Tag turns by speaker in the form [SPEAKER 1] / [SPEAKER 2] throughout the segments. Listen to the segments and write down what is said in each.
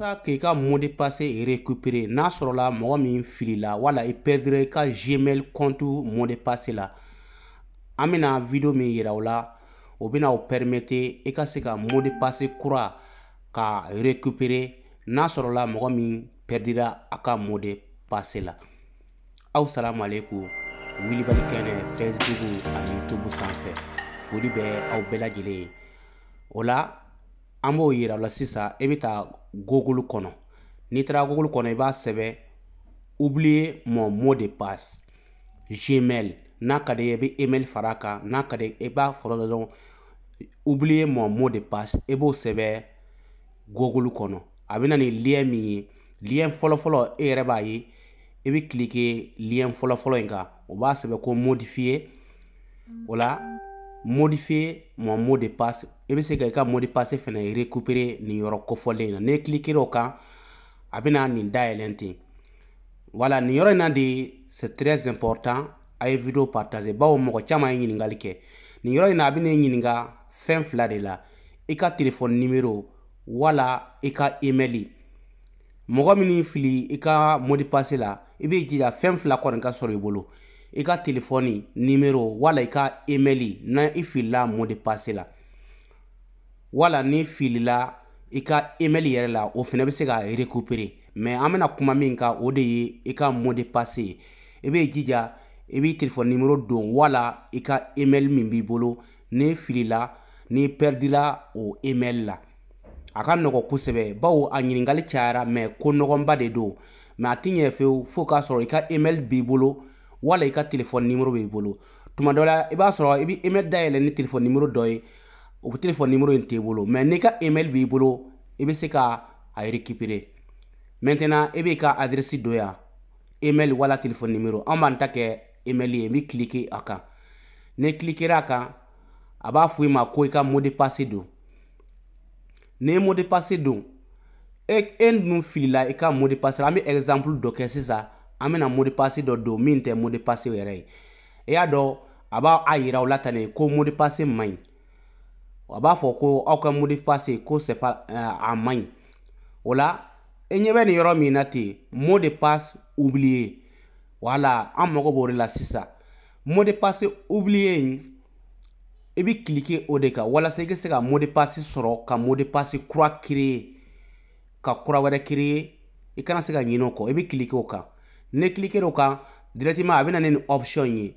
[SPEAKER 1] walasa k'i ka mot de passe récupérer n'a sɔrɔla mɔgɔ min filila wala i perdre i ka gmail compte mot de passe la an bena video min yira o la o bena o permete i ka se ka mot de passe kura ka récupérer n'a sɔrɔla mɔgɔ min perdira a ka mot de passe la aw salamu alekum wilibali kɛnɛ facebook ani youtube sanfɛ foli bɛ aw bɛɛ lajɛlen ye o la an yira la sisa Et bɛ taa google kɔnɔ n'i google kɔnɔ b'a oublier mon mot de passe gmail nakade ka email Faraka. nakade n'a ka d'i oublier mon mot de passe i e b'o c'est google kɔnɔ a bɛ na lien min lien fɔlɔfɔlɔ e yɛrɛ b'a ye i e bɛ lien follow in kan o b'a ko modifier o modifier mon mot de passe i bɛ se ka i ka mot de passe fana récupérer nin yɔrɔ kofɔlen na n'i cliquer o kan a bɛna nin dayɛlɛn ten voilà nin yɔrɔ in na de c'est très important a ye video partager bawo mɔgɔ caman ye ɲininkali kɛ nin yɔrɔ in na a bɛ ne ɲininka fɛn fila de la i ka téléphone numéro wala i ka email mɔgɔ min fili i ka mot de passe la i b'i jija fɛn fila kɔni ka sɔrɔ i bolo i ka telefɔni nimero wala i ka emaili na i filila mot de passe la wala ni filila i ka emaili yɛrɛ la o fɛnɛ bɛ se ka récupérer mais an bɛna kuma min kan o de ye i ka mot de passe ye i b'i jija i b'i telefɔni nimero don wala i ka email min b'i bolo ni filila ni pɛridila o email la a ka nɔgɔn kosɛbɛ bawo a ɲininkali cayara mɛ ko nɔgɔnba de don mɛ a ti ɲɛ fewu fo k'a sɔrɔ i ka email b'i bolo wala i ka telefɔni nimero b'i bolo tuma dɔ la i b'a sɔrɔ i bi email dayɛlɛ ni telefɔni nimero dɔ ye o telefɔni nimero in t'e bolo mɛ n'i ka email b'i bolo i bɛ se ka a récupérer maintenant e b'i ka adresse dɔ yan email wala telefɔni nimero an b'an ta kɛ email ye n bɛ cliquer a kan ni cliquera a kan a b'a fɔ i ma ko i ka mot de passe don ni mot de passe don e e dun filila i ka mot de passe la an bɛ exemple dɔ kɛ sisan. an bɛna modipasi dɔ don min tɛ modipasi yɛrɛ ye i e y'a dɔn a b'a a yira aw la tan de ko modipasi man ɲi a b'a fɔ ko aw ka modipasi ko c'est pas euh, a man ɲi o la i e ɲɛ bɛ nin yɔrɔ min na ten mot de passe oublié wala an mago b'o de la sisan mot de passe oublié in i bɛ kilike o de kan walasa i ka se ka mot de passe sɔrɔ ka mot de passe kura créer ka kura wɛrɛ créer i kana se ka ɲinɛ o kɔ i bɛ kilike o kan. ne klikɛr'o kan directement a bɛ na ni nin option ye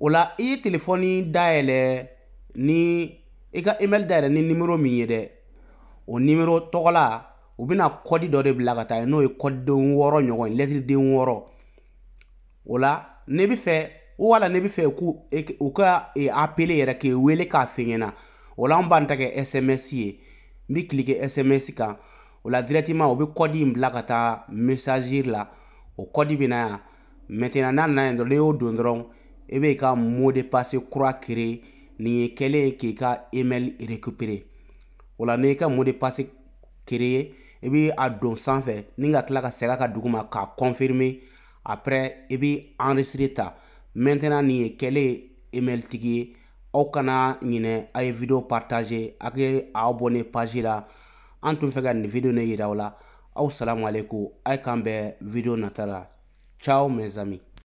[SPEAKER 1] o la i ye telefɔni dayɛlɛ ni i ka email dayɛlɛ ni numero min ye dɛ o nimero tɔgɔla u bɛna kɔdi dɔ de bila ka taa yen n'o ye kɔdiden wɔɔrɔ ɲɔgɔn ye lɛtiriden wɔɔrɔ o la n'i bɛ fɛ wala n'i bɛ fɛ k'u e u ka e, apele yɛrɛ k'e wele k'a fɛ ɲɛna o la an b'an ta kɛ sms ye n bɛ kile sms kan o la directement u bɛ kɔdi in bila ka taa messagerie la o kɔdi bɛ na yan mɛtɛnɛn n'a nana yan dɔrɔn n'i y'o don dɔrɔn i e bɛ e ka mot de passe kura kere nin ye kɛlen ye k'i ka email récupérer o la n'i e ka mot de passe kere i bɛ a don sanfɛ ni ka tila ka segin a ka dugu ma k'a confirmer après i bɛ enregistrer ta maintenant nin ye kɛlen ye email tigi ye aw kana ɲinɛ a ye video partager a kɛ aw bɔ ne page la an tun fɛ ka nin video ne yira aw la aw salamu aleykum a ye k'an bɛɛ video nata la ciao mes amis